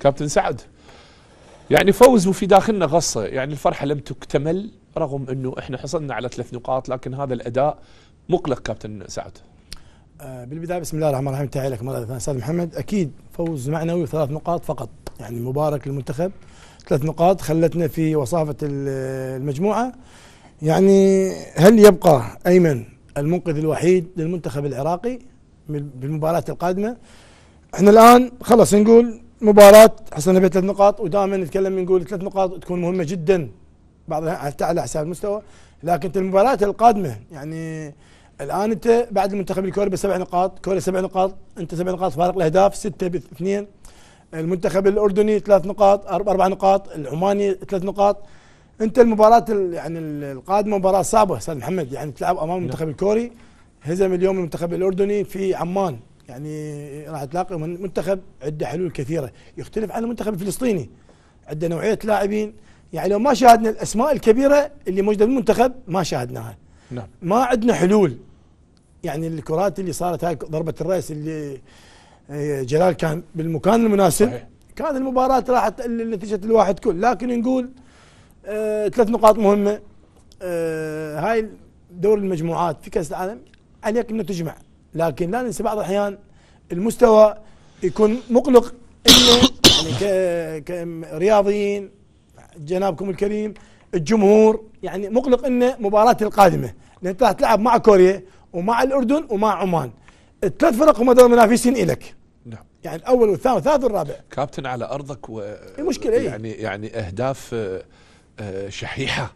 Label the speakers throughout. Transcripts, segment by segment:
Speaker 1: كابتن سعد يعني فوز وفي داخلنا غصة يعني الفرحة لم تكتمل رغم أنه إحنا حصلنا على ثلاث نقاط لكن هذا الأداء مقلق كابتن سعد
Speaker 2: آه، بالبداية بسم الله الرحمن الرحيم تعالى لك مرة ثانية أستاذ محمد أكيد فوز معنوي وثلاث نقاط فقط يعني مبارك للمنتخب ثلاث نقاط خلتنا في وصافة المجموعة يعني هل يبقى أيمن المنقذ الوحيد للمنتخب العراقي بالمباراة القادمة احنا الآن خلص نقول مباراة حصلنا بها ثلاث نقاط ودائما نتكلم نقول ثلاث نقاط تكون مهمة جدا بعضها على حساب المستوى لكن المباريات القادمة يعني الان انت بعد المنتخب الكوري بسبع نقاط، كوريا سبع نقاط، انت سبع نقاط فارق الاهداف سته باثنين. المنتخب الاردني ثلاث نقاط، اربع نقاط، العماني ثلاث نقاط. انت المباراه يعني القادمه مباراه صعبه استاذ محمد يعني تلعب امام نعم. المنتخب الكوري هزم اليوم المنتخب الاردني في عمان يعني راح تلاقي منتخب عنده حلول كثيره يختلف عن المنتخب الفلسطيني عنده نوعيه لاعبين يعني لو ما شاهدنا الاسماء الكبيره اللي موجوده بالمنتخب ما شاهدناها نعم ما عندنا حلول يعني الكرات اللي صارت هاي ضربه الراس اللي آه، جلال كان بالمكان المناسب صحيح. كان المباراه راحت نتيجه الواحد كل لكن نقول آه ثلاث نقاط مهمه آه هاي دور المجموعات في كاس العالم عليك انه تجمع لكن لا ننسى بعض الأحيان المستوى يكون مقلق انه يعني كرياضيين جنابكم الكريم الجمهور يعني مقلق انه مباراه القادمه لان راح تلعب مع كوريا ومع الاردن ومع عمان الثلاث فرق هم دول منافسين الك نعم يعني الاول والثاني والثالث والرابع
Speaker 1: كابتن على ارضك و إيه، مشكله إيه. يعني يعني اهداف آه، آه، شحيحه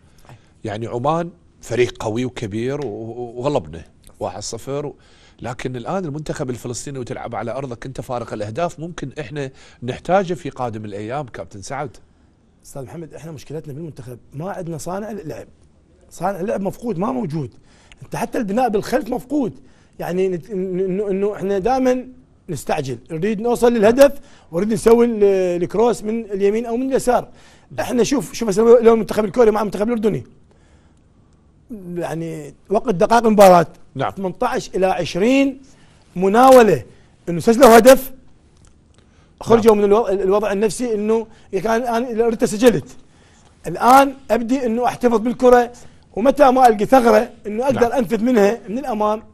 Speaker 1: يعني عمان فريق قوي وكبير وغلبنا واحد صفر لكن الان المنتخب الفلسطيني وتلعب على ارضك انت فارق الاهداف ممكن احنا نحتاجه في قادم الايام كابتن سعد
Speaker 2: استاذ محمد احنا مشكلتنا بالمنتخب ما عندنا صانع لعب صانع لعب مفقود ما موجود انت حتى البناء بالخلف مفقود يعني انه انه احنا دائما نستعجل نريد نوصل للهدف ونريد نسوي الكروس من اليمين او من اليسار احنا شوف شوف لو المنتخب الكوري مع المنتخب الاردني يعني وقت دقائق المباراه نعم 18 الى 20 مناوله انه سجلوا هدف خرجوا نعم. من الوضع النفسي انه كان انا اريد سجلت الان ابدي انه احتفظ بالكره ومتى ما القي ثغره انه اقدر نعم. انفذ منها من الامام